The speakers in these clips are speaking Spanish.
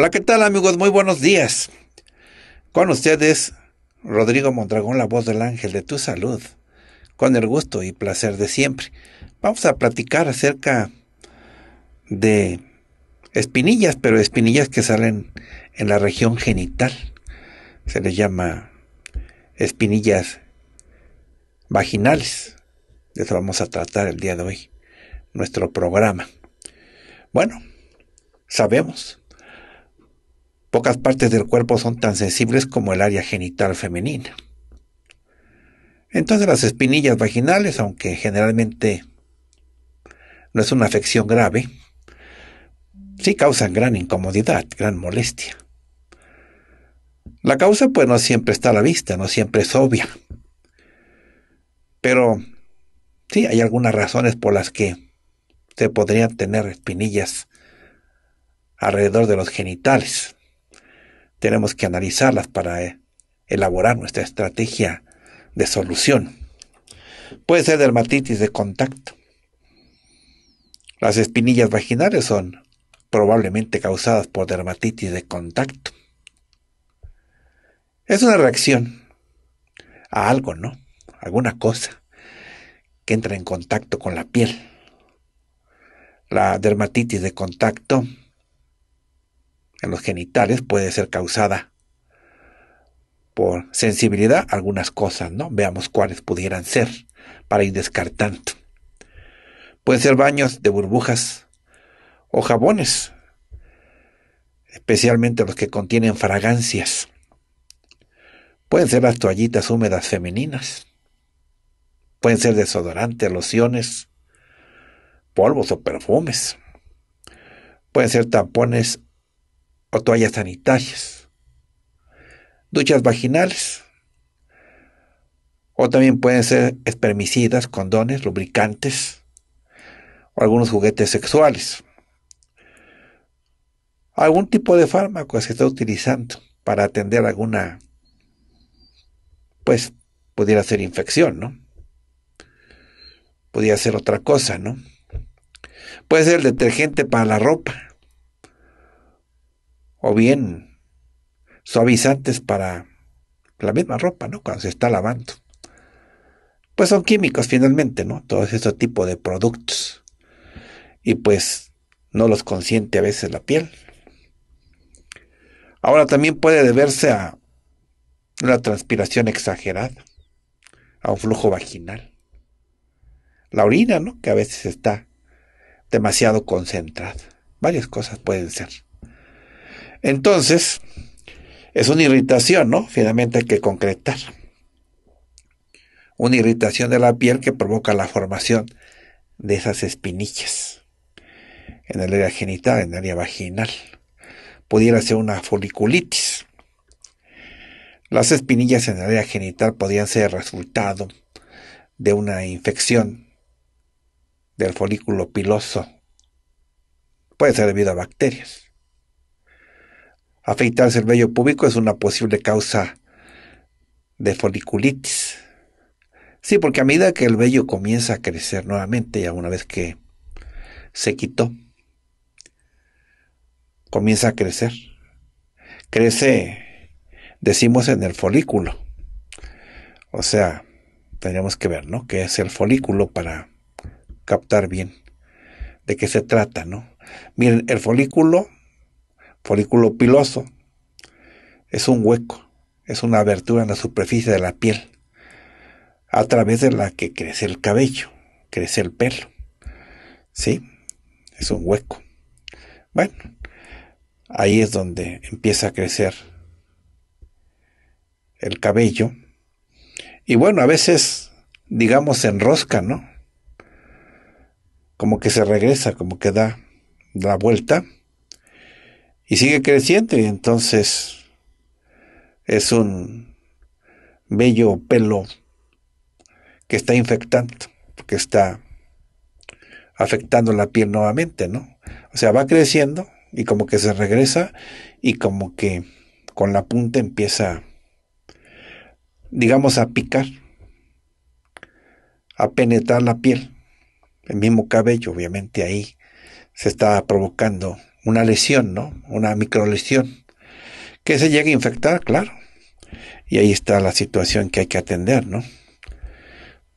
Hola, ¿qué tal amigos? Muy buenos días. Con ustedes, Rodrigo Mondragón, la voz del ángel de tu salud, con el gusto y placer de siempre. Vamos a platicar acerca de espinillas, pero espinillas que salen en la región genital. Se les llama espinillas vaginales. De eso vamos a tratar el día de hoy, nuestro programa. Bueno, sabemos Pocas partes del cuerpo son tan sensibles como el área genital femenina. Entonces las espinillas vaginales, aunque generalmente no es una afección grave, sí causan gran incomodidad, gran molestia. La causa pues no siempre está a la vista, no siempre es obvia. Pero sí hay algunas razones por las que se podrían tener espinillas alrededor de los genitales tenemos que analizarlas para eh, elaborar nuestra estrategia de solución. Puede ser dermatitis de contacto. Las espinillas vaginales son probablemente causadas por dermatitis de contacto. Es una reacción a algo, ¿no? Alguna cosa que entra en contacto con la piel. La dermatitis de contacto en los genitales puede ser causada por sensibilidad algunas cosas, ¿no? Veamos cuáles pudieran ser para ir descartando. Pueden ser baños de burbujas o jabones, especialmente los que contienen fragancias. Pueden ser las toallitas húmedas femeninas. Pueden ser desodorantes, lociones, polvos o perfumes. Pueden ser tampones o toallas sanitarias, duchas vaginales, o también pueden ser espermicidas, condones, lubricantes o algunos juguetes sexuales. Algún tipo de fármaco se está utilizando para atender alguna, pues pudiera ser infección, ¿no? Pudiera ser otra cosa, ¿no? Puede ser el detergente para la ropa, o bien suavizantes para la misma ropa, ¿no? Cuando se está lavando. Pues son químicos finalmente, ¿no? Todo ese tipo de productos. Y pues no los consiente a veces la piel. Ahora también puede deberse a una transpiración exagerada, a un flujo vaginal. La orina, ¿no? Que a veces está demasiado concentrada. Varias cosas pueden ser. Entonces, es una irritación, ¿no? Finalmente hay que concretar. Una irritación de la piel que provoca la formación de esas espinillas en el área genital, en el área vaginal. Pudiera ser una foliculitis. Las espinillas en el área genital podrían ser resultado de una infección del folículo piloso. Puede ser debido a bacterias. Afeitarse el vello púbico es una posible causa de foliculitis. Sí, porque a medida que el vello comienza a crecer nuevamente, ya una vez que se quitó, comienza a crecer. Crece, decimos, en el folículo. O sea, tenemos que ver, ¿no? ¿Qué es el folículo para captar bien de qué se trata, ¿no? Miren, el folículo folículo piloso es un hueco, es una abertura en la superficie de la piel, a través de la que crece el cabello, crece el pelo. ¿Sí? Es un hueco. Bueno, ahí es donde empieza a crecer el cabello. Y bueno, a veces, digamos, se enrosca, ¿no? Como que se regresa, como que da la vuelta y sigue creciendo y entonces es un bello pelo que está infectando, que está afectando la piel nuevamente, ¿no? O sea, va creciendo y como que se regresa y como que con la punta empieza, digamos, a picar, a penetrar la piel, el mismo cabello, obviamente ahí se está provocando una lesión, ¿no? Una microlesión que se llegue a infectar, claro. Y ahí está la situación que hay que atender, ¿no?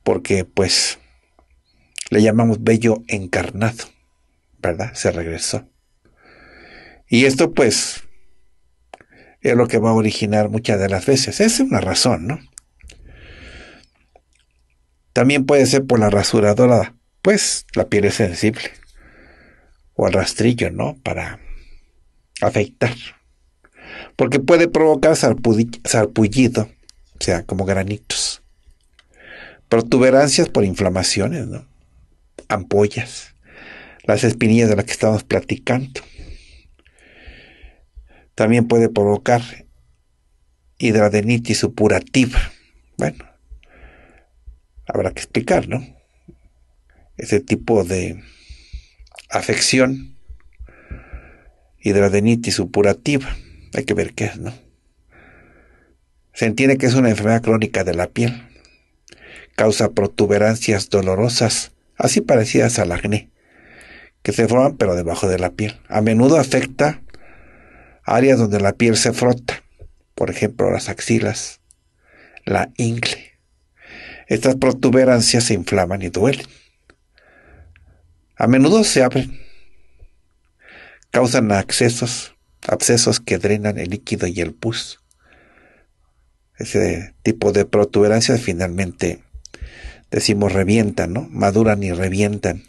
Porque pues le llamamos bello encarnado, ¿verdad? Se regresó. Y esto pues es lo que va a originar muchas de las veces. Esa es una razón, ¿no? También puede ser por la rasuradora, pues la piel es sensible o al rastrillo, ¿no? Para afeitar. Porque puede provocar sarpullido, o sea, como granitos. Protuberancias por inflamaciones, ¿no? Ampollas. Las espinillas de las que estamos platicando. También puede provocar hidradenitis supurativa. Bueno, habrá que explicar, ¿no? Ese tipo de afección hidradenitis supurativa. Hay que ver qué es, ¿no? Se entiende que es una enfermedad crónica de la piel. Causa protuberancias dolorosas, así parecidas al acné, que se forman pero debajo de la piel. A menudo afecta áreas donde la piel se frota, por ejemplo las axilas, la ingle. Estas protuberancias se inflaman y duelen. A menudo se abren, causan accesos, abscesos que drenan el líquido y el pus. Ese tipo de protuberancias finalmente, decimos, revientan, ¿no? Maduran y revientan.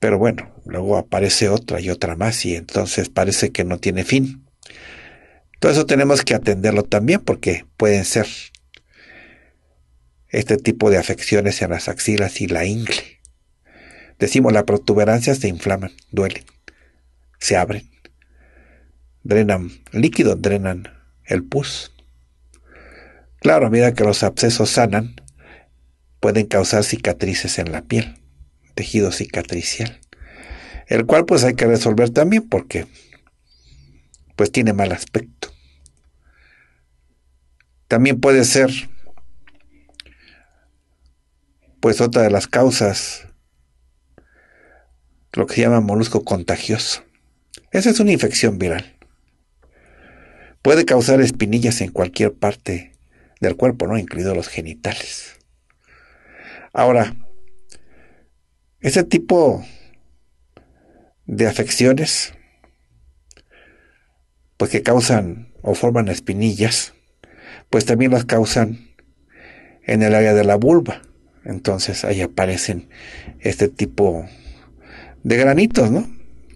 Pero bueno, luego aparece otra y otra más y entonces parece que no tiene fin. Todo eso tenemos que atenderlo también porque pueden ser este tipo de afecciones en las axilas y la ingle. Decimos, las protuberancias se inflaman, duelen, se abren, drenan líquido, drenan el pus. Claro, a medida que los abscesos sanan, pueden causar cicatrices en la piel, tejido cicatricial, el cual pues hay que resolver también porque pues tiene mal aspecto. También puede ser pues otra de las causas lo que se llama molusco contagioso. Esa es una infección viral. Puede causar espinillas en cualquier parte del cuerpo, ¿no? Incluidos los genitales. Ahora, ese tipo de afecciones, pues que causan o forman espinillas, pues también las causan en el área de la vulva. Entonces ahí aparecen este tipo de de granitos, ¿no?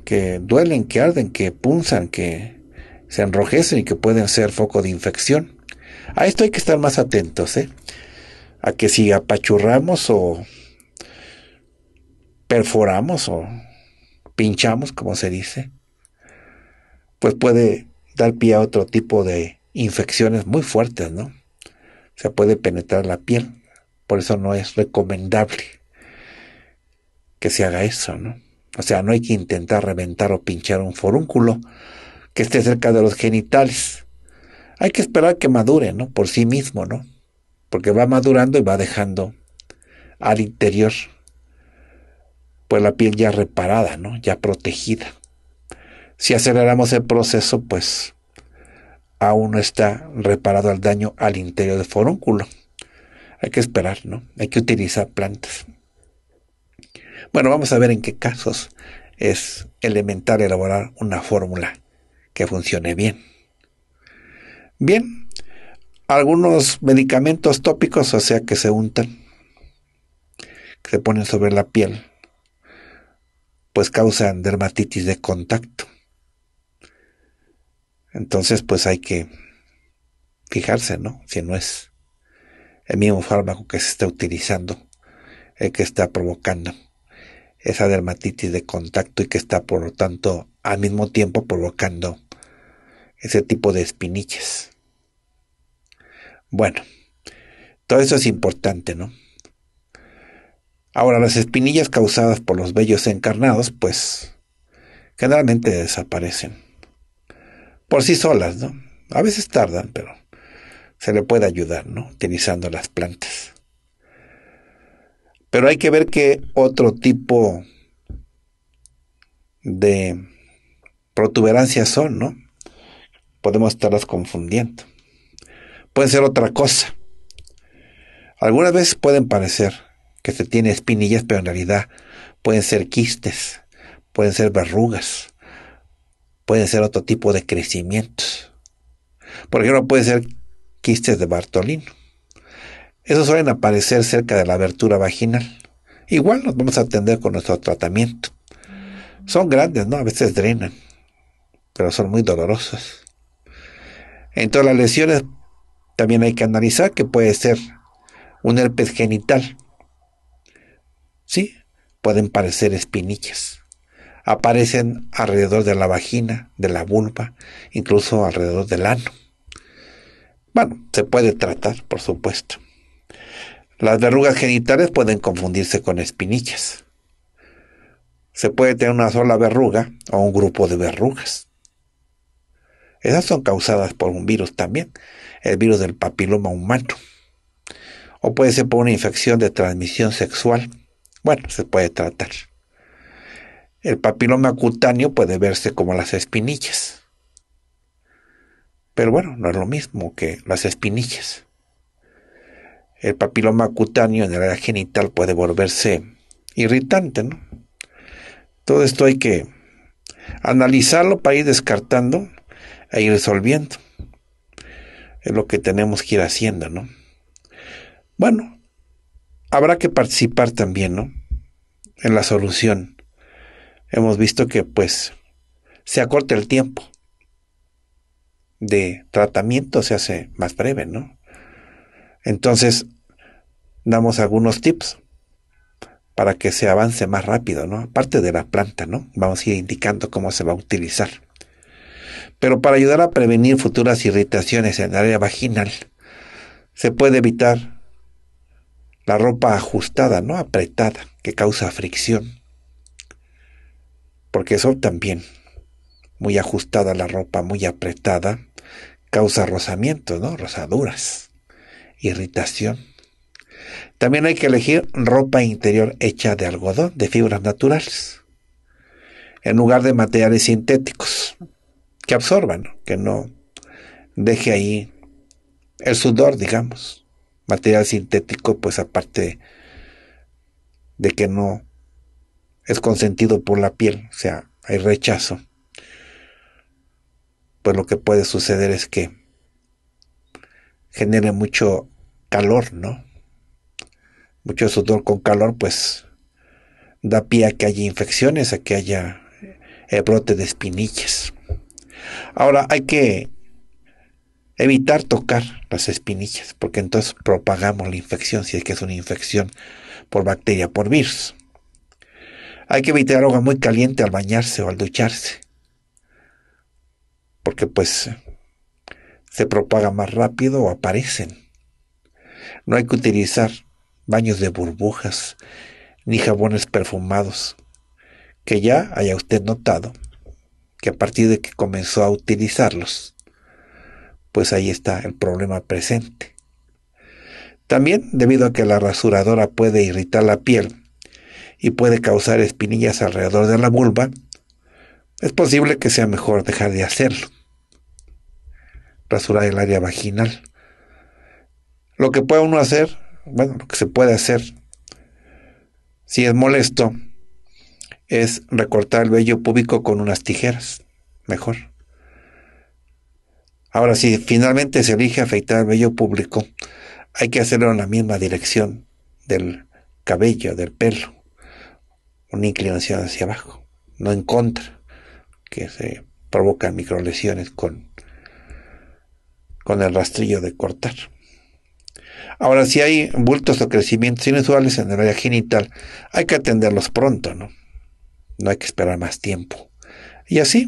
Que duelen, que arden, que punzan, que se enrojecen y que pueden ser foco de infección. A esto hay que estar más atentos, ¿eh? A que si apachurramos o perforamos o pinchamos, como se dice, pues puede dar pie a otro tipo de infecciones muy fuertes, ¿no? Se puede penetrar la piel. Por eso no es recomendable que se haga eso, ¿no? O sea, no hay que intentar reventar o pinchar un forúnculo que esté cerca de los genitales. Hay que esperar que madure, ¿no? Por sí mismo, ¿no? Porque va madurando y va dejando al interior, pues la piel ya reparada, ¿no? Ya protegida. Si aceleramos el proceso, pues aún no está reparado el daño al interior del forúnculo. Hay que esperar, ¿no? Hay que utilizar plantas. Bueno, vamos a ver en qué casos es elemental elaborar una fórmula que funcione bien. Bien, algunos medicamentos tópicos, o sea, que se untan, que se ponen sobre la piel, pues causan dermatitis de contacto. Entonces, pues hay que fijarse, ¿no? Si no es el mismo fármaco que se está utilizando, el que está provocando esa dermatitis de contacto y que está por lo tanto al mismo tiempo provocando ese tipo de espinillas. Bueno, todo eso es importante, ¿no? Ahora, las espinillas causadas por los vellos encarnados, pues generalmente desaparecen. Por sí solas, ¿no? A veces tardan, pero se le puede ayudar, ¿no? Utilizando las plantas. Pero hay que ver qué otro tipo de protuberancias son, ¿no? Podemos estarlas confundiendo. Pueden ser otra cosa. Algunas veces pueden parecer que se tiene espinillas, pero en realidad pueden ser quistes, pueden ser verrugas, pueden ser otro tipo de crecimientos. Por ejemplo, pueden ser quistes de Bartolino esos suelen aparecer cerca de la abertura vaginal. Igual nos vamos a atender con nuestro tratamiento. Son grandes, ¿no? A veces drenan, pero son muy dolorosos. en todas las lesiones también hay que analizar que puede ser un herpes genital. ¿Sí? Pueden parecer espinillas. Aparecen alrededor de la vagina, de la vulva, incluso alrededor del ano. Bueno, se puede tratar, por supuesto. Las verrugas genitales pueden confundirse con espinillas. Se puede tener una sola verruga o un grupo de verrugas. Esas son causadas por un virus también, el virus del papiloma humano. O puede ser por una infección de transmisión sexual. Bueno, se puede tratar. El papiloma cutáneo puede verse como las espinillas. Pero bueno, no es lo mismo que las espinillas el papiloma cutáneo en el área genital puede volverse irritante. ¿no? Todo esto hay que analizarlo para ir descartando e ir resolviendo. Es lo que tenemos que ir haciendo, ¿no? Bueno, habrá que participar también, ¿no? En la solución. Hemos visto que pues se acorta el tiempo de tratamiento, se hace más breve, ¿no? Entonces, damos algunos tips para que se avance más rápido, ¿no? Aparte de la planta, ¿no? Vamos a ir indicando cómo se va a utilizar. Pero para ayudar a prevenir futuras irritaciones en el área vaginal, se puede evitar la ropa ajustada, no apretada, que causa fricción. Porque eso también, muy ajustada la ropa, muy apretada, causa rozamientos, ¿no? Rosaduras irritación. También hay que elegir ropa interior hecha de algodón, de fibras naturales, en lugar de materiales sintéticos que absorban, que no deje ahí el sudor, digamos. Material sintético, pues aparte de que no es consentido por la piel, o sea, hay rechazo, pues lo que puede suceder es que genere mucho calor, ¿no? Mucho sudor con calor, pues da pie a que haya infecciones, a que haya el eh, brote de espinillas. Ahora hay que evitar tocar las espinillas, porque entonces propagamos la infección, si es que es una infección por bacteria, por virus. Hay que evitar agua muy caliente al bañarse o al ducharse, porque pues se propaga más rápido o aparecen. No hay que utilizar baños de burbujas ni jabones perfumados, que ya haya usted notado que a partir de que comenzó a utilizarlos, pues ahí está el problema presente. También debido a que la rasuradora puede irritar la piel y puede causar espinillas alrededor de la vulva, es posible que sea mejor dejar de hacerlo. Rasurar el área vaginal lo que puede uno hacer, bueno, lo que se puede hacer, si es molesto, es recortar el vello púbico con unas tijeras, mejor. Ahora, si finalmente se elige afeitar el vello público, hay que hacerlo en la misma dirección del cabello, del pelo, una inclinación hacia abajo, no en contra, que se provocan microlesiones con, con el rastrillo de cortar. Ahora, si hay bultos o crecimientos inusuales en el área genital, hay que atenderlos pronto, ¿no? No hay que esperar más tiempo. Y así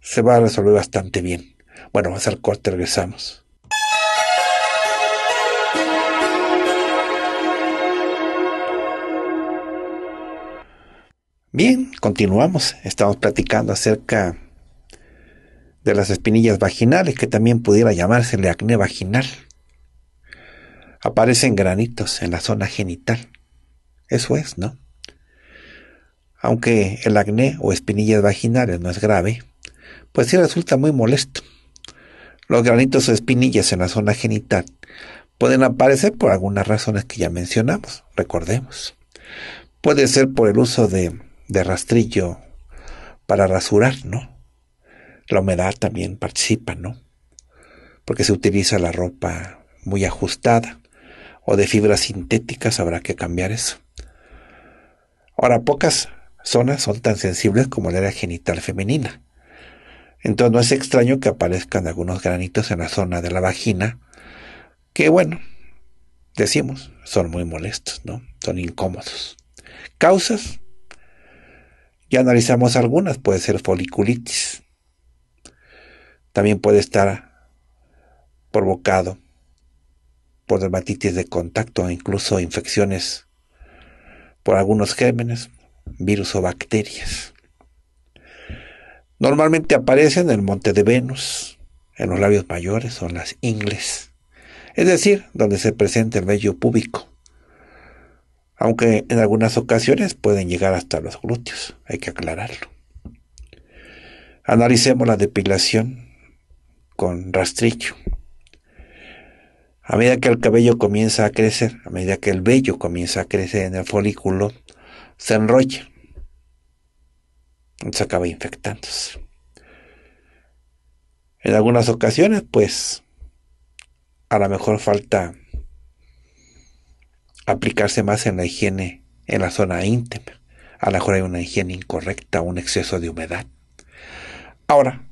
se va a resolver bastante bien. Bueno, vamos al corte, regresamos. Bien, continuamos. Estamos platicando acerca de las espinillas vaginales, que también pudiera llamarse la acné vaginal aparecen granitos en la zona genital. Eso es, ¿no? Aunque el acné o espinillas vaginales no es grave, pues sí resulta muy molesto. Los granitos o espinillas en la zona genital pueden aparecer por algunas razones que ya mencionamos, recordemos. Puede ser por el uso de, de rastrillo para rasurar, ¿no? La humedad también participa, ¿no? Porque se utiliza la ropa muy ajustada o de fibras sintéticas, habrá que cambiar eso. Ahora, pocas zonas son tan sensibles como la área genital femenina. Entonces no es extraño que aparezcan algunos granitos en la zona de la vagina, que bueno, decimos, son muy molestos, ¿no? Son incómodos. Causas. Ya analizamos algunas, puede ser foliculitis. También puede estar provocado por dermatitis de contacto o e incluso infecciones por algunos gérmenes, virus o bacterias. Normalmente aparecen en el monte de Venus, en los labios mayores o en las ingles, es decir, donde se presenta el vello púbico. Aunque en algunas ocasiones pueden llegar hasta los glúteos, hay que aclararlo. Analicemos la depilación con rastrillo. A medida que el cabello comienza a crecer, a medida que el vello comienza a crecer en el folículo, se enrolla. Se acaba infectándose. En algunas ocasiones, pues, a lo mejor falta aplicarse más en la higiene en la zona íntima. A lo mejor hay una higiene incorrecta, un exceso de humedad. Ahora,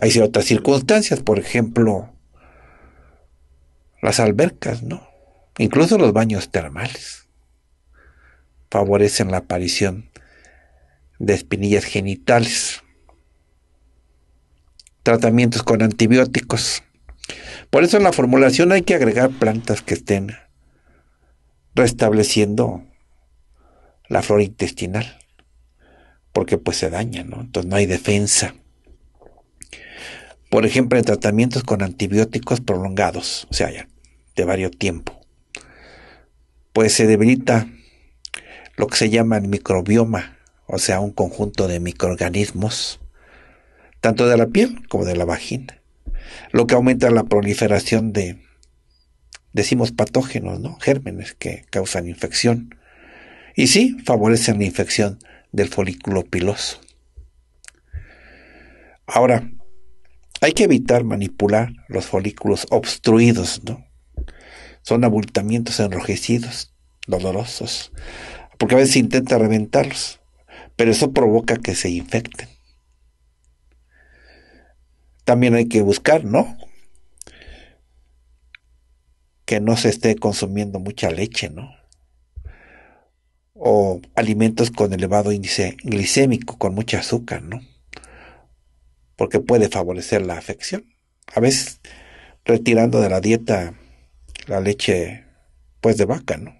hay ciertas circunstancias, por ejemplo, las albercas, ¿no? Incluso los baños termales favorecen la aparición de espinillas genitales. Tratamientos con antibióticos. Por eso en la formulación hay que agregar plantas que estén restableciendo la flora intestinal, porque pues se daña, ¿no? Entonces no hay defensa. Por ejemplo, en tratamientos con antibióticos prolongados, o sea, ya de varios tiempo, pues se debilita lo que se llama el microbioma, o sea, un conjunto de microorganismos, tanto de la piel como de la vagina, lo que aumenta la proliferación de, decimos, patógenos, ¿no? Gérmenes que causan infección. Y sí, favorecen la infección del folículo piloso. Ahora, hay que evitar manipular los folículos obstruidos, ¿no? Son abultamientos enrojecidos, dolorosos, porque a veces intenta reventarlos, pero eso provoca que se infecten. También hay que buscar, ¿no? Que no se esté consumiendo mucha leche, ¿no? O alimentos con elevado índice glicémico, con mucho azúcar, ¿no? Porque puede favorecer la afección. A veces, retirando de la dieta la leche pues de vaca, ¿no?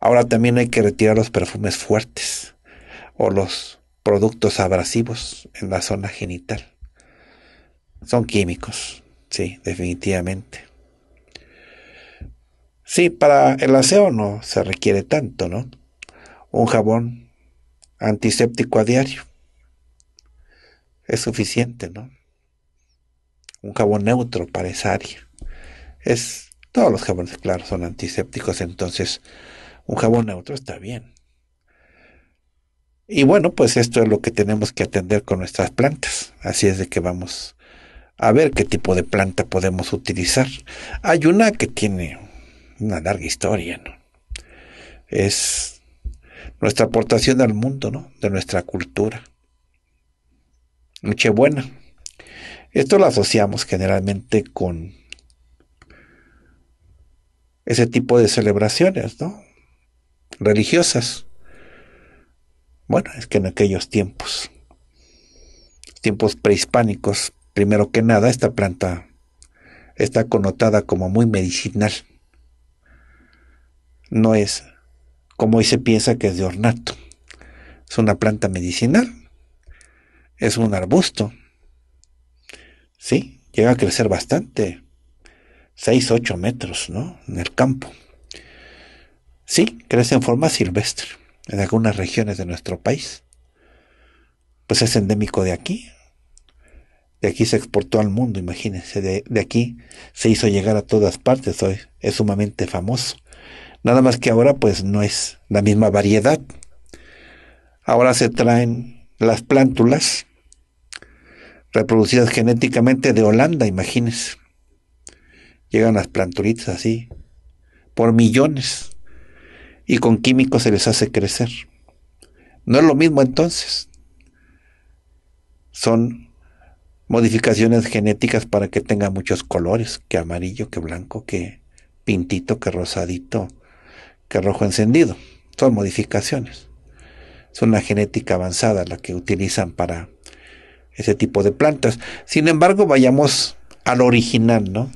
Ahora también hay que retirar los perfumes fuertes o los productos abrasivos en la zona genital. Son químicos, sí, definitivamente. Sí, para el aseo no se requiere tanto, ¿no? Un jabón antiséptico a diario es suficiente, ¿no? Un jabón neutro para esa área. Es, todos los jabones, claro, son antisépticos, entonces un jabón neutro está bien. Y bueno, pues esto es lo que tenemos que atender con nuestras plantas. Así es de que vamos a ver qué tipo de planta podemos utilizar. Hay una que tiene una larga historia, ¿no? Es nuestra aportación al mundo, ¿no? De nuestra cultura. buena. Esto lo asociamos generalmente con ese tipo de celebraciones, ¿no? Religiosas. Bueno, es que en aquellos tiempos, tiempos prehispánicos, primero que nada, esta planta está connotada como muy medicinal. No es como hoy se piensa que es de ornato. Es una planta medicinal. Es un arbusto. Sí, llega a crecer bastante. 6, 8 metros, ¿no? En el campo. Sí, crece en forma silvestre en algunas regiones de nuestro país. Pues es endémico de aquí. De aquí se exportó al mundo, imagínense. De, aquí se hizo llegar a todas partes. Hoy es sumamente famoso. Nada más que ahora pues no es la misma variedad. Ahora se traen las plántulas reproducidas genéticamente de Holanda, imagínense. Llegan las planturitas así, por millones, y con químicos se les hace crecer. No es lo mismo entonces. Son modificaciones genéticas para que tengan muchos colores, que amarillo, que blanco, que pintito, que rosadito, que rojo encendido. Son modificaciones. Es una genética avanzada la que utilizan para ese tipo de plantas. Sin embargo, vayamos al original, ¿no?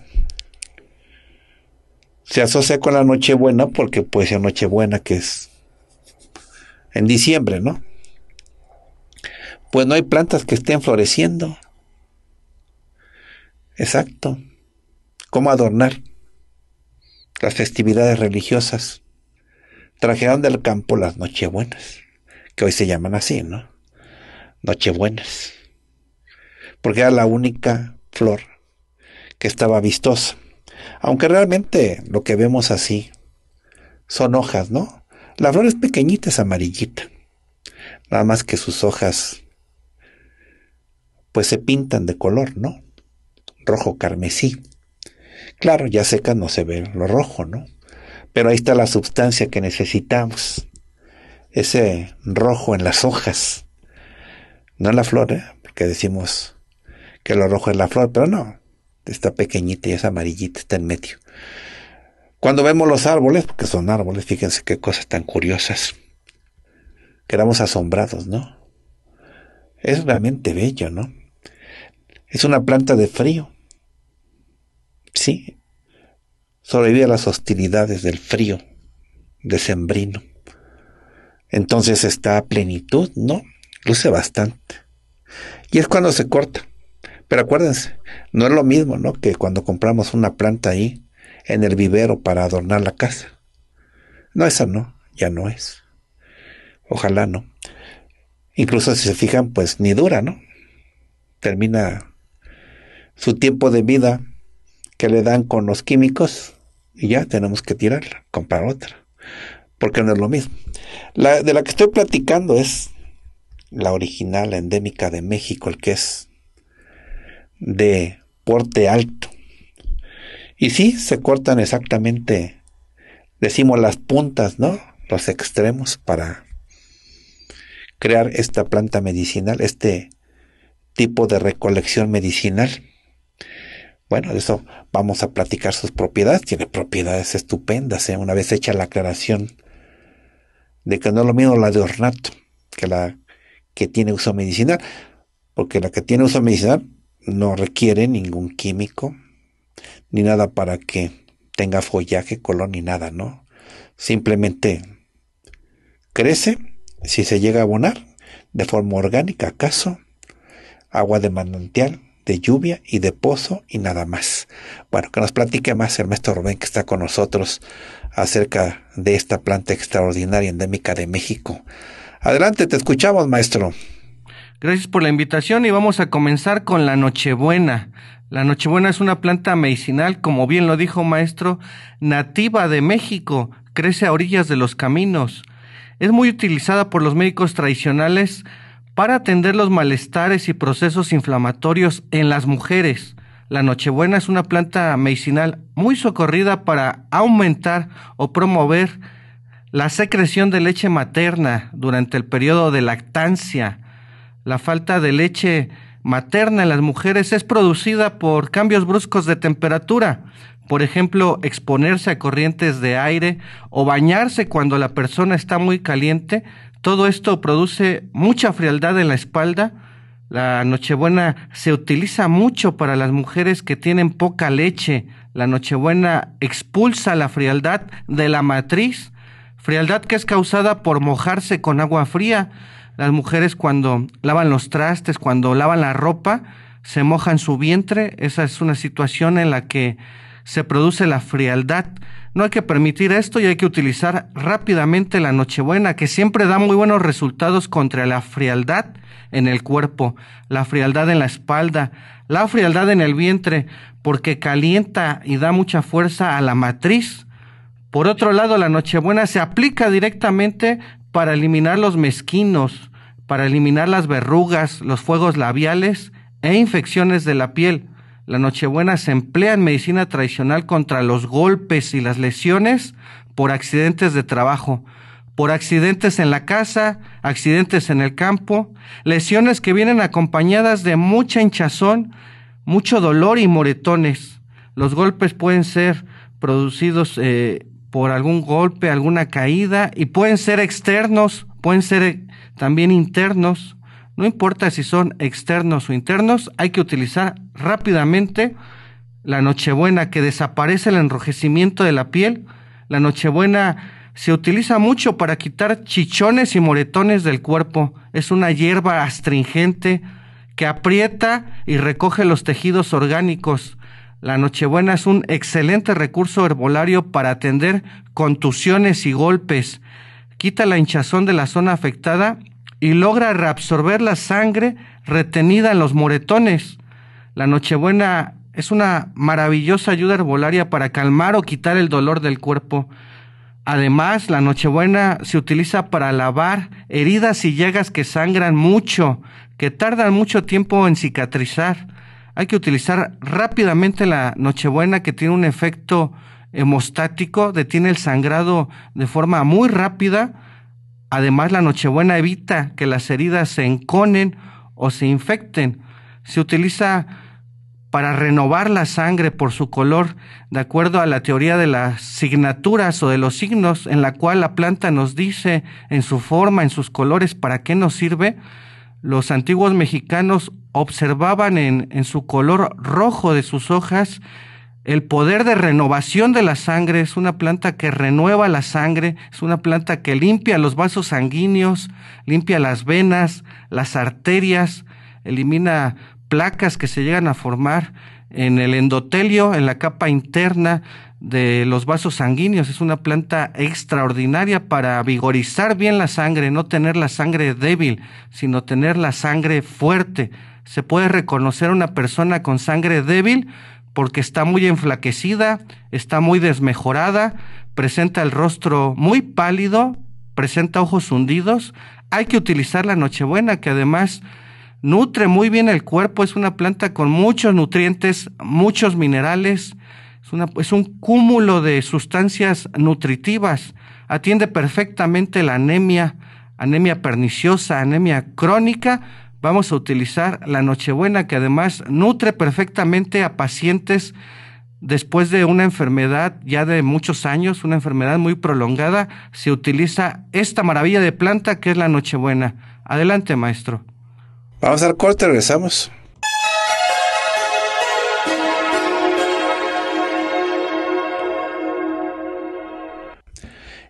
se asocia con la Nochebuena porque pues ser Nochebuena que es en diciembre, ¿no? Pues no hay plantas que estén floreciendo. Exacto. ¿Cómo adornar las festividades religiosas? Trajeron del campo las Nochebuenas, que hoy se llaman así, ¿no? Nochebuenas. Porque era la única flor que estaba vistosa. Aunque realmente lo que vemos así son hojas, ¿no? La flor es pequeñita, es amarillita. Nada más que sus hojas pues se pintan de color, ¿no? Rojo carmesí. Claro, ya seca no se ve lo rojo, ¿no? Pero ahí está la sustancia que necesitamos. Ese rojo en las hojas. No en la flor, ¿eh? Porque decimos que lo rojo es la flor, pero no está pequeñita y es amarillita, está en medio. Cuando vemos los árboles, porque son árboles, fíjense qué cosas tan curiosas. Quedamos asombrados, ¿no? Es realmente bello, ¿no? Es una planta de frío. Sí. Sobrevive a las hostilidades del frío de sembrino. Entonces está a plenitud, ¿no? Luce bastante. Y es cuando se corta. Pero acuérdense, no es lo mismo, ¿no? Que cuando compramos una planta ahí en el vivero para adornar la casa. No, esa no, ya no es. Ojalá no. Incluso si se fijan, pues ni dura, ¿no? Termina su tiempo de vida que le dan con los químicos y ya tenemos que tirarla, comprar otra, porque no es lo mismo. La de la que estoy platicando es la original, endémica de México, el que es de porte alto. Y sí, se cortan exactamente, decimos las puntas, ¿no? Los extremos para crear esta planta medicinal, este tipo de recolección medicinal. Bueno, de eso vamos a platicar sus propiedades. Tiene propiedades estupendas, ¿eh? una vez hecha la aclaración de que no es lo mismo la de ornato que la que tiene uso medicinal, porque la que tiene uso medicinal no requiere ningún químico, ni nada para que tenga follaje, color, ni nada, ¿no? Simplemente crece, si se llega a abonar, de forma orgánica, acaso, agua de manantial, de lluvia y de pozo y nada más. Bueno, que nos platique más maestro Rubén, que está con nosotros, acerca de esta planta extraordinaria endémica de México. Adelante, te escuchamos, maestro. Gracias por la invitación y vamos a comenzar con la Nochebuena. La Nochebuena es una planta medicinal, como bien lo dijo maestro, nativa de México, crece a orillas de los caminos. Es muy utilizada por los médicos tradicionales para atender los malestares y procesos inflamatorios en las mujeres. La Nochebuena es una planta medicinal muy socorrida para aumentar o promover la secreción de leche materna durante el periodo de lactancia la falta de leche materna en las mujeres es producida por cambios bruscos de temperatura, por ejemplo, exponerse a corrientes de aire o bañarse cuando la persona está muy caliente, todo esto produce mucha frialdad en la espalda. La Nochebuena se utiliza mucho para las mujeres que tienen poca leche. La Nochebuena expulsa la frialdad de la matriz, frialdad que es causada por mojarse con agua fría las mujeres cuando lavan los trastes, cuando lavan la ropa, se mojan su vientre. Esa es una situación en la que se produce la frialdad. No hay que permitir esto y hay que utilizar rápidamente la Nochebuena, que siempre da muy buenos resultados contra la frialdad en el cuerpo, la frialdad en la espalda, la frialdad en el vientre, porque calienta y da mucha fuerza a la matriz. Por otro lado, la Nochebuena se aplica directamente para eliminar los mezquinos, para eliminar las verrugas, los fuegos labiales e infecciones de la piel. La Nochebuena se emplea en medicina tradicional contra los golpes y las lesiones por accidentes de trabajo, por accidentes en la casa, accidentes en el campo, lesiones que vienen acompañadas de mucha hinchazón, mucho dolor y moretones. Los golpes pueden ser producidos eh, por algún golpe, alguna caída, y pueden ser externos, pueden ser eh, también internos. No importa si son externos o internos, hay que utilizar rápidamente la Nochebuena, que desaparece el enrojecimiento de la piel. La Nochebuena se utiliza mucho para quitar chichones y moretones del cuerpo. Es una hierba astringente que aprieta y recoge los tejidos orgánicos la Nochebuena es un excelente recurso herbolario para atender contusiones y golpes. Quita la hinchazón de la zona afectada y logra reabsorber la sangre retenida en los moretones. La Nochebuena es una maravillosa ayuda herbolaria para calmar o quitar el dolor del cuerpo. Además, la Nochebuena se utiliza para lavar heridas y llagas que sangran mucho, que tardan mucho tiempo en cicatrizar hay que utilizar rápidamente la Nochebuena que tiene un efecto hemostático, detiene el sangrado de forma muy rápida. Además, la Nochebuena evita que las heridas se enconen o se infecten. Se utiliza para renovar la sangre por su color, de acuerdo a la teoría de las signaturas o de los signos, en la cual la planta nos dice en su forma, en sus colores, para qué nos sirve. Los antiguos mexicanos observaban en, su color rojo de sus hojas el poder de renovación de la sangre. Es una planta que renueva la sangre, es una planta que limpia los vasos sanguíneos, limpia las venas, las arterias, elimina placas que se llegan a formar en el endotelio, en la capa interna de los vasos sanguíneos. Es una planta extraordinaria para vigorizar bien la sangre, no tener la sangre débil, sino tener la sangre fuerte, se puede reconocer una persona con sangre débil porque está muy enflaquecida, está muy desmejorada, presenta el rostro muy pálido, presenta ojos hundidos. Hay que utilizar la Nochebuena, que además nutre muy bien el cuerpo, es una planta con muchos nutrientes, muchos minerales, es, es un cúmulo de sustancias nutritivas, atiende perfectamente la anemia, anemia perniciosa, anemia crónica, Vamos a utilizar la Nochebuena que además nutre perfectamente a pacientes después de una enfermedad ya de muchos años, una enfermedad muy prolongada, se utiliza esta maravilla de planta que es la Nochebuena. Adelante, maestro. Vamos al corte, regresamos.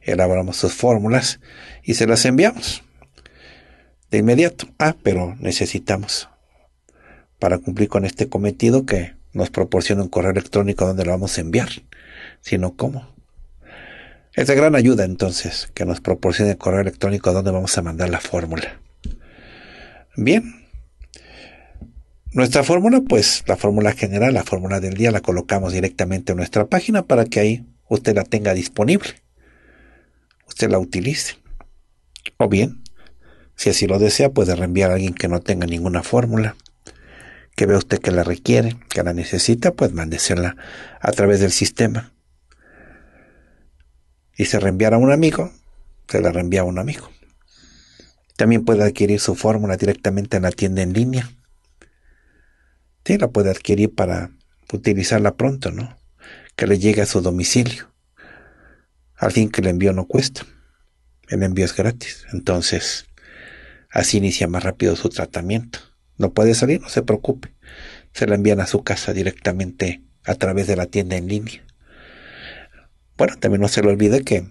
Elaboramos sus fórmulas y se las enviamos de inmediato. Ah, pero necesitamos para cumplir con este cometido que nos proporcione un correo electrónico donde lo vamos a enviar, sino cómo. Es de gran ayuda entonces que nos proporcione el correo electrónico donde vamos a mandar la fórmula. Bien. Nuestra fórmula, pues la fórmula general, la fórmula del día, la colocamos directamente en nuestra página para que ahí usted la tenga disponible. Usted la utilice. O bien, si así lo desea, puede reenviar a alguien que no tenga ninguna fórmula, que vea usted que la requiere, que la necesita, pues mándesela a través del sistema. Y se reenviara a un amigo, se la reenvía a un amigo. También puede adquirir su fórmula directamente en la tienda en línea. Sí, la puede adquirir para utilizarla pronto, ¿no? Que le llegue a su domicilio. Al fin que le envío no cuesta. El envío es gratis. Entonces, Así inicia más rápido su tratamiento. No puede salir, no se preocupe. Se la envían a su casa directamente a través de la tienda en línea. Bueno, también no se le olvide que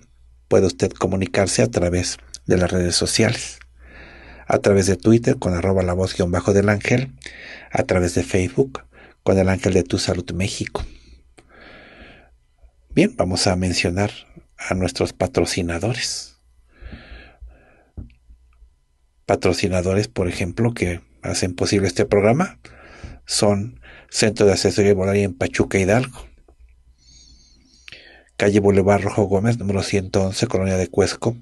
puede usted comunicarse a través de las redes sociales, a través de Twitter con arroba la voz guión bajo del ángel, a través de Facebook con el ángel de tu salud México. Bien, vamos a mencionar a nuestros patrocinadores patrocinadores, por ejemplo, que hacen posible este programa, son Centro de Asesoría Volaria en Pachuca Hidalgo, calle Boulevard Rojo Gómez, número 111, Colonia de Cuesco,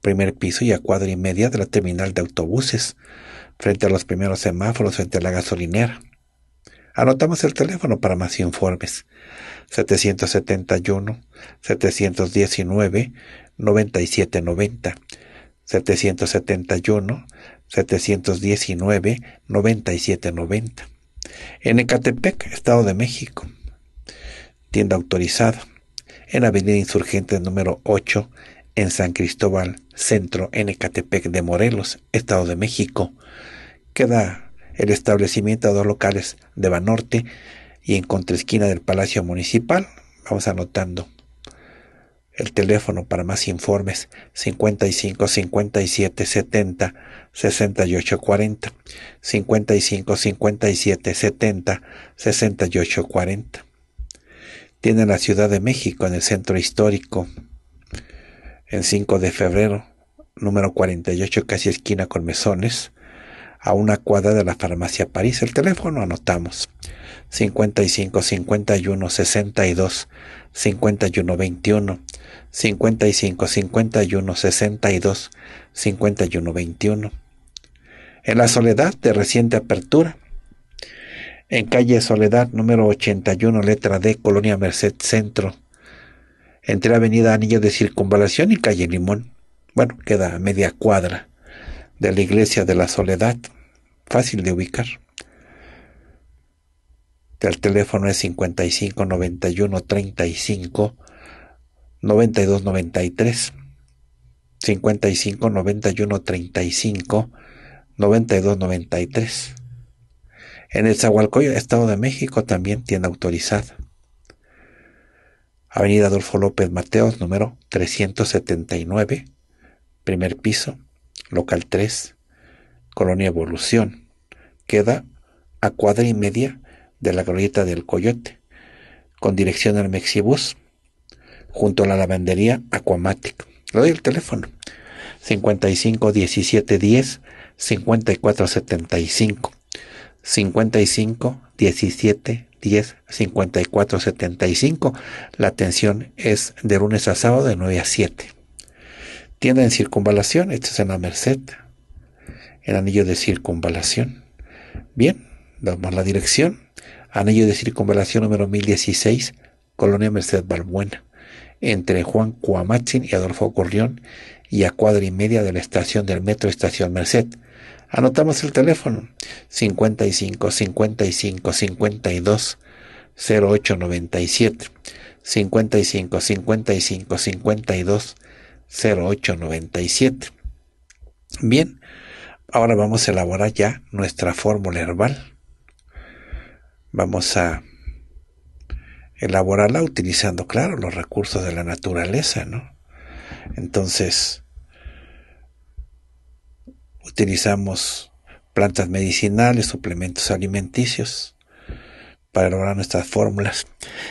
primer piso y a cuadra y media de la terminal de autobuses, frente a los primeros semáforos, frente a la gasolinera. Anotamos el teléfono para más informes. 771 719 9790 771, 719, 9790. En Ecatepec, Estado de México. Tienda autorizada. En Avenida Insurgente número 8, en San Cristóbal, centro, en Ecatepec de Morelos, Estado de México. Queda el establecimiento a dos locales de Banorte y en contraesquina del Palacio Municipal. Vamos anotando. El teléfono para más informes 55 57 70 68 40 55 57 70 68 40. Tiene la Ciudad de México en el Centro Histórico el 5 de febrero número 48 casi esquina con Mesones a una cuadra de la farmacia París. El teléfono anotamos 55 51 62 51 21 55 51 62 51 21. En la Soledad de reciente apertura, en calle Soledad número 81, letra D, Colonia Merced Centro, entre Avenida Anillo de Circunvalación y calle Limón. Bueno, queda media cuadra de la iglesia de la soledad, fácil de ubicar. El teléfono es 55 91 35 92 93. 55 91 35 92 93. En el Zahualcoyo, Estado de México, también tiene autorizada. Avenida Adolfo López Mateos, número 379, primer piso, local 3, Colonia Evolución. Queda a cuadra y media de la glorieta del Coyote, con dirección al Mexibus, junto a la lavandería Aquamatic. Le doy el teléfono. 55 17 10 54 75 55 17 10 54 75 la atención es de lunes a sábado de 9 a 7 tienda en circunvalación, Esta es en la Merced, el anillo de circunvalación. Bien, damos la dirección, anillo de circunvalación número 1016, Colonia Merced Balbuena, entre Juan Cuamachin y Adolfo Corrión y a cuadra y media de la estación del metro Estación Merced. Anotamos el teléfono 55 55 52 0897 55 55 52 0897. Bien, ahora vamos a elaborar ya nuestra fórmula herbal. Vamos a elaborarla utilizando, claro, los recursos de la naturaleza, ¿no? Entonces, utilizamos plantas medicinales, suplementos alimenticios para elaborar nuestras fórmulas.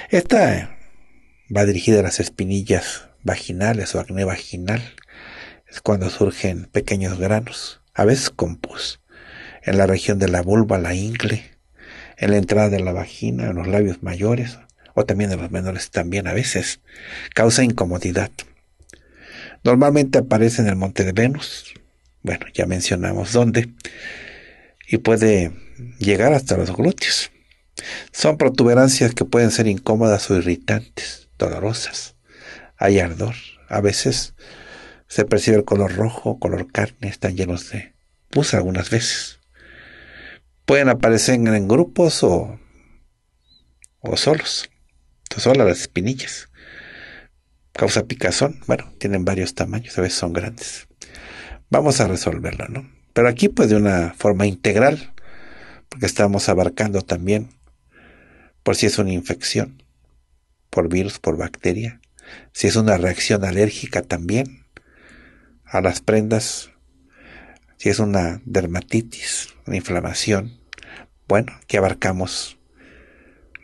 Esta va dirigida a las espinillas vaginales o acné vaginal. Es cuando surgen pequeños granos, a veces con en la región de la vulva, la ingle, en la entrada de la vagina, en los labios mayores o también en los menores también a veces. Causa incomodidad. Normalmente aparece en el monte de Venus. Bueno, ya mencionamos dónde. Y puede llegar hasta los glúteos. Son protuberancias que pueden ser incómodas o irritantes, dolorosas hay ardor. A veces se percibe el color rojo, color carne, están llenos de pus algunas veces. Pueden aparecer en grupos o, o solos, solas las espinillas. Causa picazón, bueno, tienen varios tamaños, a veces son grandes. Vamos a resolverlo, ¿no? Pero aquí pues de una forma integral, porque estamos abarcando también por si es una infección, por virus, por bacteria, si es una reacción alérgica también a las prendas, si es una dermatitis, una inflamación. Bueno, que abarcamos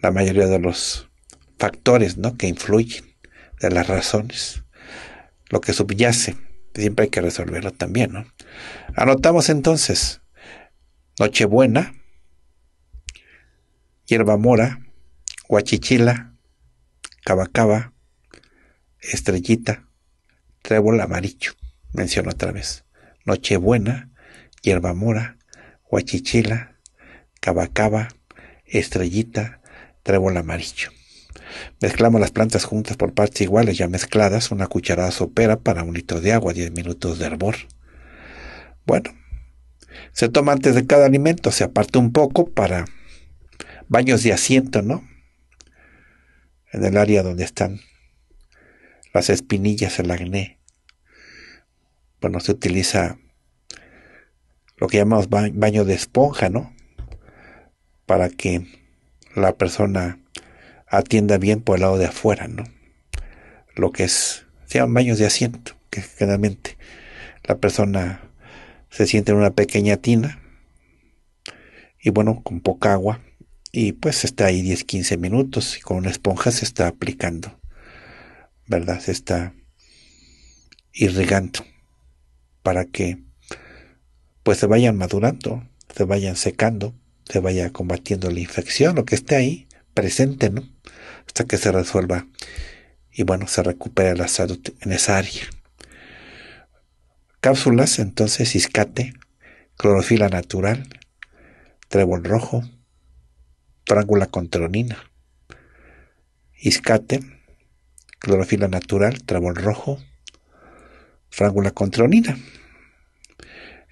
la mayoría de los factores ¿no? que influyen, de las razones, lo que subyace, siempre hay que resolverlo también. ¿no? Anotamos entonces Nochebuena, hierba mora, huachichila, cabacaba, estrellita, trébol amarillo, menciono otra vez, nochebuena, hierba mora, guachichila, cabacaba, estrellita, trébol amarillo. Mezclamos las plantas juntas por partes iguales, ya mezcladas, una cucharada sopera para un litro de agua, 10 minutos de hervor. Bueno, se toma antes de cada alimento, se aparta un poco para baños de asiento, ¿no? En el área donde están las espinillas, el acné. Bueno, se utiliza lo que llamamos baño de esponja, ¿no? Para que la persona atienda bien por el lado de afuera, ¿no? Lo que es, se llaman baños de asiento, que generalmente la persona se siente en una pequeña tina y bueno, con poca agua y pues está ahí 10-15 minutos y con una esponja se está aplicando ¿verdad? Se está irrigando para que pues se vayan madurando, se vayan secando, se vaya combatiendo la infección, lo que esté ahí, presente, ¿no? Hasta que se resuelva y bueno, se recupere la salud en esa área. Cápsulas, entonces, iscate, clorofila natural, trébol rojo, trángula con tronina, iscate, clorofila natural, trabón rojo, frágula contraonina.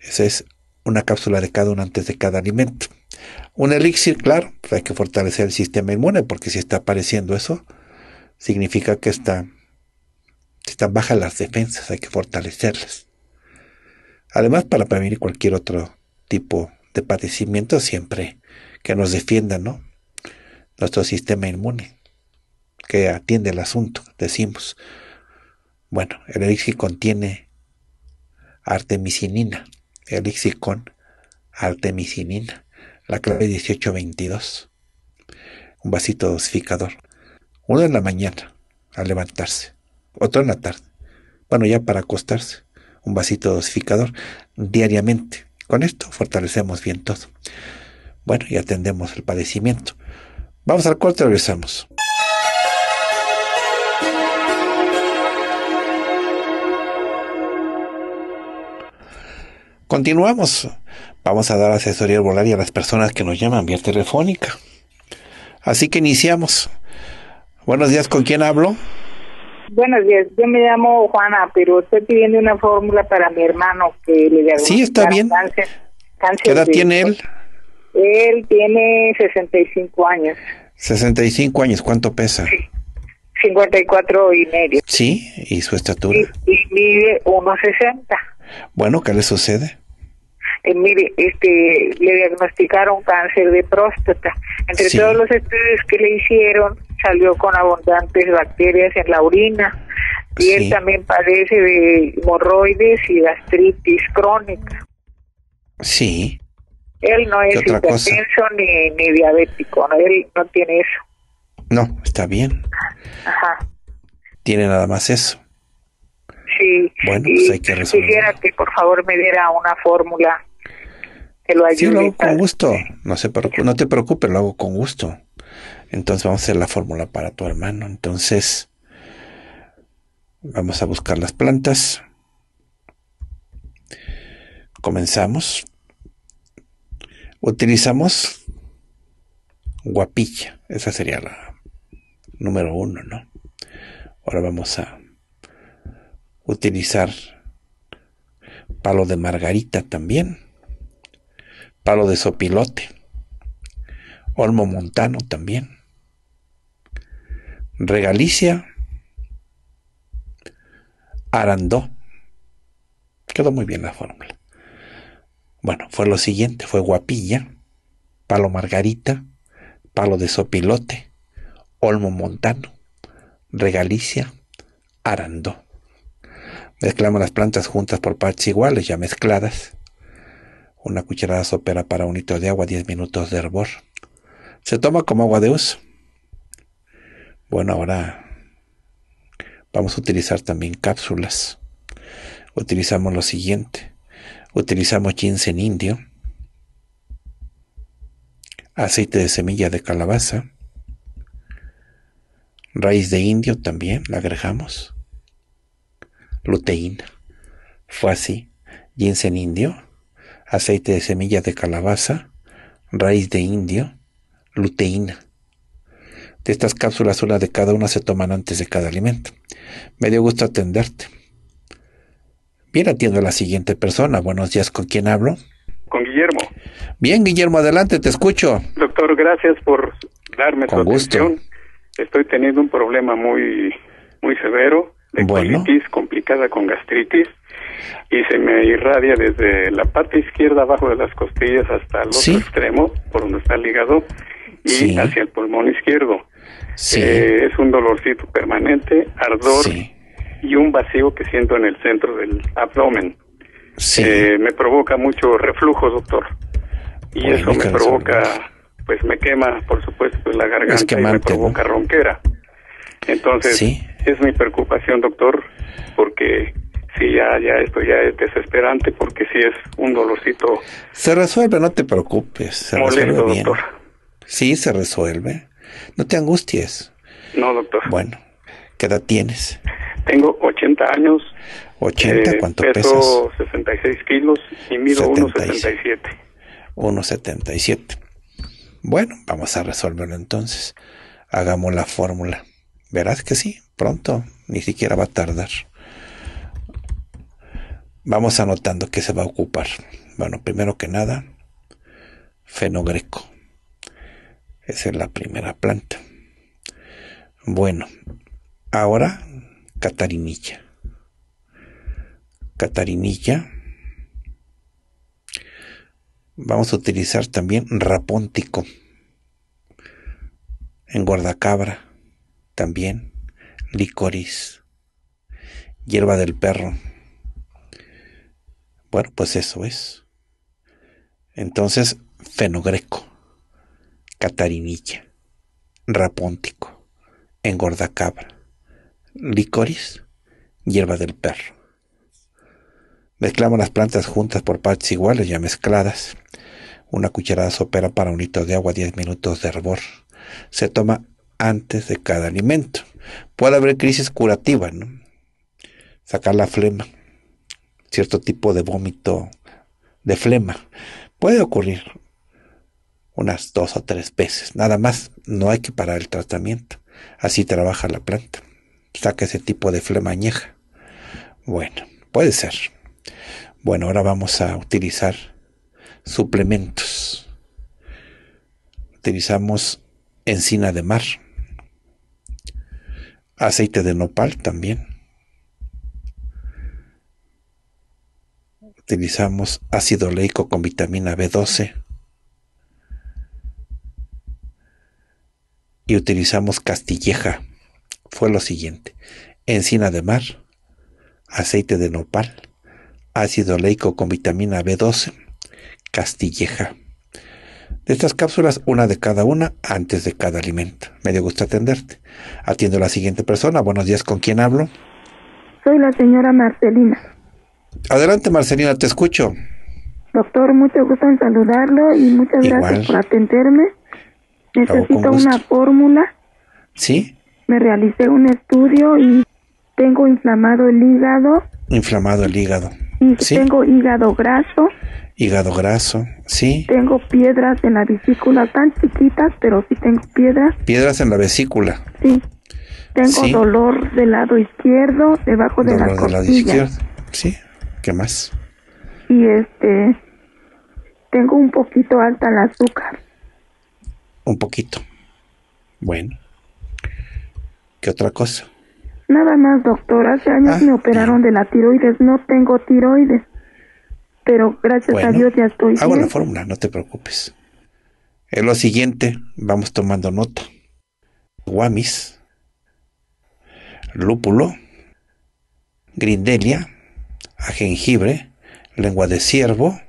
Esa es una cápsula de cada uno antes de cada alimento. Un elixir, claro, pues hay que fortalecer el sistema inmune porque si está apareciendo eso, significa que está, están bajas las defensas, hay que fortalecerlas. Además, para prevenir cualquier otro tipo de padecimiento, siempre que nos defienda ¿no? nuestro sistema inmune que atiende el asunto, decimos. Bueno, el elixir contiene artemisinina, elixir con artemisinina, la clave 1822, un vasito dosificador, uno en la mañana al levantarse, otro en la tarde, bueno ya para acostarse, un vasito dosificador diariamente. Con esto fortalecemos bien todo. Bueno, y atendemos el padecimiento. Vamos al corte y regresamos. Continuamos. Vamos a dar asesoría al volar y a las personas que nos llaman vía telefónica. Así que iniciamos. Buenos días, ¿con quién hablo? Buenos días, yo me llamo Juana, pero estoy pidiendo una fórmula para mi hermano que le diagnosticaron Sí, está bien. ¿Qué edad tiene él? Él tiene 65 años. 65 años, ¿cuánto pesa? 54 y medio. Sí, ¿y su estatura? y mide 1,60. Bueno, ¿qué le sucede? Eh, mire, este, le diagnosticaron cáncer de próstata. Entre todos los estudios que le hicieron, salió con abundantes bacterias en la orina. Y él también padece de hemorroides y gastritis crónica. Sí. Él no es hipertenso ni, diabético, ¿no? él no tiene eso. No, está bien. Ajá. Tiene nada más eso. Sí. Bueno, pues, hay que Quisiera que por favor me diera una fórmula lo Sí, lo hago con gusto. No, se no te preocupes, lo hago con gusto. Entonces vamos a hacer la fórmula para tu hermano. Entonces vamos a buscar las plantas. Comenzamos. Utilizamos guapilla. Esa sería la número uno, ¿no? Ahora vamos a utilizar palo de margarita también. Palo de Sopilote, Olmo Montano también, Regalicia, Arandó. Quedó muy bien la fórmula. Bueno, fue lo siguiente, fue Guapilla, Palo Margarita, Palo de Sopilote, Olmo Montano, Regalicia, Arandó. Mezclamos las plantas juntas por partes iguales, ya mezcladas. Una cucharada sopera para un litro de agua, 10 minutos de hervor. Se toma como agua de uso. Bueno, ahora vamos a utilizar también cápsulas. Utilizamos lo siguiente. Utilizamos ginseng indio, aceite de semilla de calabaza, raíz de indio también, la agregamos, luteína. Fue así. Ginseng indio, aceite de semilla de calabaza, raíz de indio, luteína. De estas cápsulas, una de cada una se toman antes de cada alimento. Me dio gusto atenderte. Bien, atiendo a la siguiente persona. Buenos días, ¿con quién hablo? Con Guillermo. Bien, Guillermo, adelante, te escucho. Doctor, gracias por darme Con gusto. atención. Estoy teniendo un problema muy, muy severo de complicada con gastritis y se me irradia desde la parte izquierda abajo de las costillas hasta el otro extremo, por donde está el hígado, y hacia el pulmón izquierdo. Sí. Eh, es un dolorcito permanente, ardor y un vacío que siento en el centro del abdomen. Eh, me provoca mucho reflujo, doctor. Y eso me provoca, pues me quema, por supuesto, la garganta y me provoca ronquera. Entonces, es mi preocupación, doctor, porque sí, ya, ya esto ya es desesperante porque sí es un dolorcito. Se resuelve, no te preocupes. Se resuelve bien. doctor. Sí, se resuelve. No te angusties. No, doctor. Bueno, ¿qué edad tienes? Tengo 80 años. 80, eh, ¿cuánto peso pesas? 66 kilos y mido 1,77. 1,77. Bueno, vamos a resolverlo entonces. Hagamos la fórmula. Verás que sí, pronto, ni siquiera va a tardar. Vamos anotando que se va a ocupar. Bueno, primero que nada, fenogreco. Esa es la primera planta. Bueno, ahora catarinilla. Catarinilla. Vamos a utilizar también rapóntico. En guardacabra también. Licoris. Hierba del perro bueno, pues eso es. Entonces, fenogreco, catarinilla, rapóntico, cabra, licoris, hierba del perro. Mezclamos las plantas juntas por partes iguales ya mezcladas. Una cucharada sopera para un litro de agua, 10 minutos de hervor. Se toma antes de cada alimento. Puede haber crisis curativa, ¿no? Sacar la flema, cierto tipo de vómito, de flema. Puede ocurrir unas dos o tres veces, nada más, no hay que parar el tratamiento. Así trabaja la planta, saca ese tipo de flema añeja. Bueno, puede ser. Bueno, ahora vamos a utilizar suplementos. Utilizamos encina de mar, aceite de nopal también, utilizamos ácido leico con vitamina B12 y utilizamos castilleja. Fue lo siguiente, encina de mar, aceite de nopal, ácido leico con vitamina B12, castilleja. De estas cápsulas, una de cada una antes de cada alimento. Me dio gusto atenderte. Atiendo a la siguiente persona. Buenos días, ¿con quién hablo? Soy la señora Marcelina. Adelante, Marcelina, te escucho. Doctor, mucho gusto en saludarlo y muchas gracias por atenderme. Necesito una fórmula. ¿Sí? Me realicé un estudio y tengo inflamado el hígado. Inflamado el hígado. Y ¿Sí? tengo hígado graso. Hígado graso, sí. Tengo piedras en la vesícula, tan chiquitas, pero sí tengo piedras. Piedras en la vesícula. Sí. Tengo dolor del lado izquierdo, debajo de la Del lado izquierdo, sí. ¿Qué más? Y este, tengo un poquito alta el azúcar. Un poquito. Bueno. ¿Qué otra cosa? Nada más, doctor. Hace años ah, me operaron de la tiroides. No tengo tiroides. Pero gracias a Dios ya estoy. Hago la fórmula, no te preocupes. Es lo siguiente, vamos tomando nota. Guamis, lúpulo, grindelia, a jengibre, lengua de ciervo,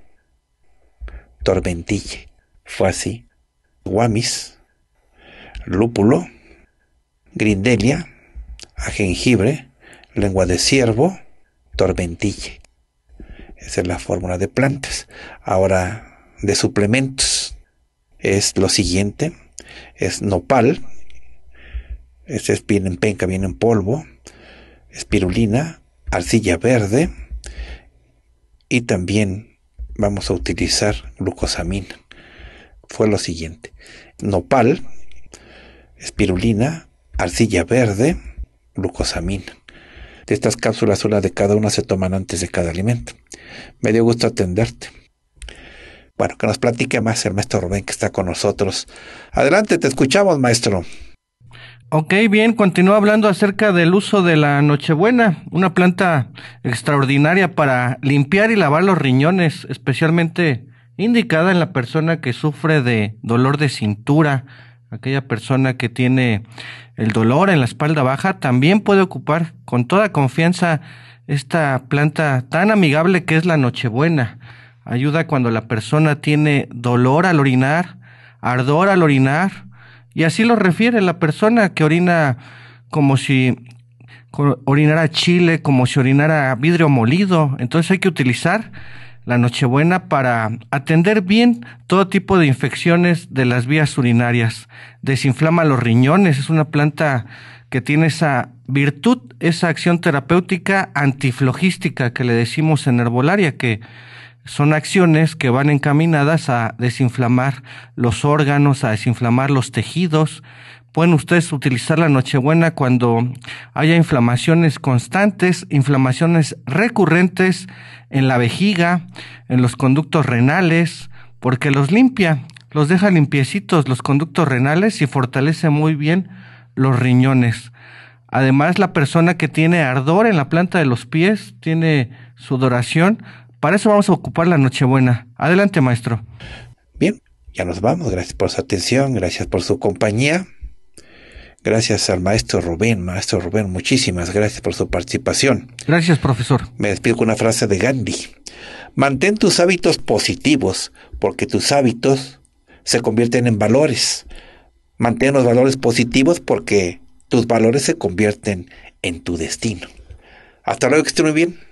...tormentille... Fue así. Guamis, lúpulo, grindelia, a jengibre, lengua de ciervo, ...tormentille... Esa es la fórmula de plantas. Ahora, de suplementos, es lo siguiente. Es nopal. Este es, en penca, viene en polvo. Espirulina, arcilla verde, y también vamos a utilizar glucosamina. Fue lo siguiente. Nopal, espirulina, arcilla verde, glucosamina. De estas cápsulas, una de cada una se toman antes de cada alimento. Me dio gusto atenderte. Bueno, que nos platique más el maestro Rubén que está con nosotros. Adelante, te escuchamos, maestro. Ok, bien, continúa hablando acerca del uso de la Nochebuena, una planta extraordinaria para limpiar y lavar los riñones, especialmente indicada en la persona que sufre de dolor de cintura, aquella persona que tiene el dolor en la espalda baja, también puede ocupar con toda confianza esta planta tan amigable que es la Nochebuena. Ayuda cuando la persona tiene dolor al orinar, ardor al orinar, y así lo refiere la persona que orina como si orinara chile, como si orinara vidrio molido. Entonces hay que utilizar la Nochebuena para atender bien todo tipo de infecciones de las vías urinarias. Desinflama los riñones, es una planta que tiene esa virtud, esa acción terapéutica antiflogística que le decimos en herbolaria, que son acciones que van encaminadas a desinflamar los órganos, a desinflamar los tejidos. Pueden ustedes utilizar la Nochebuena cuando haya inflamaciones constantes, inflamaciones recurrentes en la vejiga, en los conductos renales, porque los limpia, los deja limpiecitos los conductos renales y fortalece muy bien los riñones. Además, la persona que tiene ardor en la planta de los pies, tiene sudoración, para eso vamos a ocupar la Nochebuena. Adelante, maestro. Bien, ya nos vamos. Gracias por su atención, gracias por su compañía. Gracias al maestro Rubén, maestro Rubén, muchísimas gracias por su participación. Gracias, profesor. Me despido con una frase de Gandhi. Mantén tus hábitos positivos, porque tus hábitos se convierten en valores. Mantén los valores positivos porque tus valores se convierten en tu destino. Hasta luego, que estén muy bien.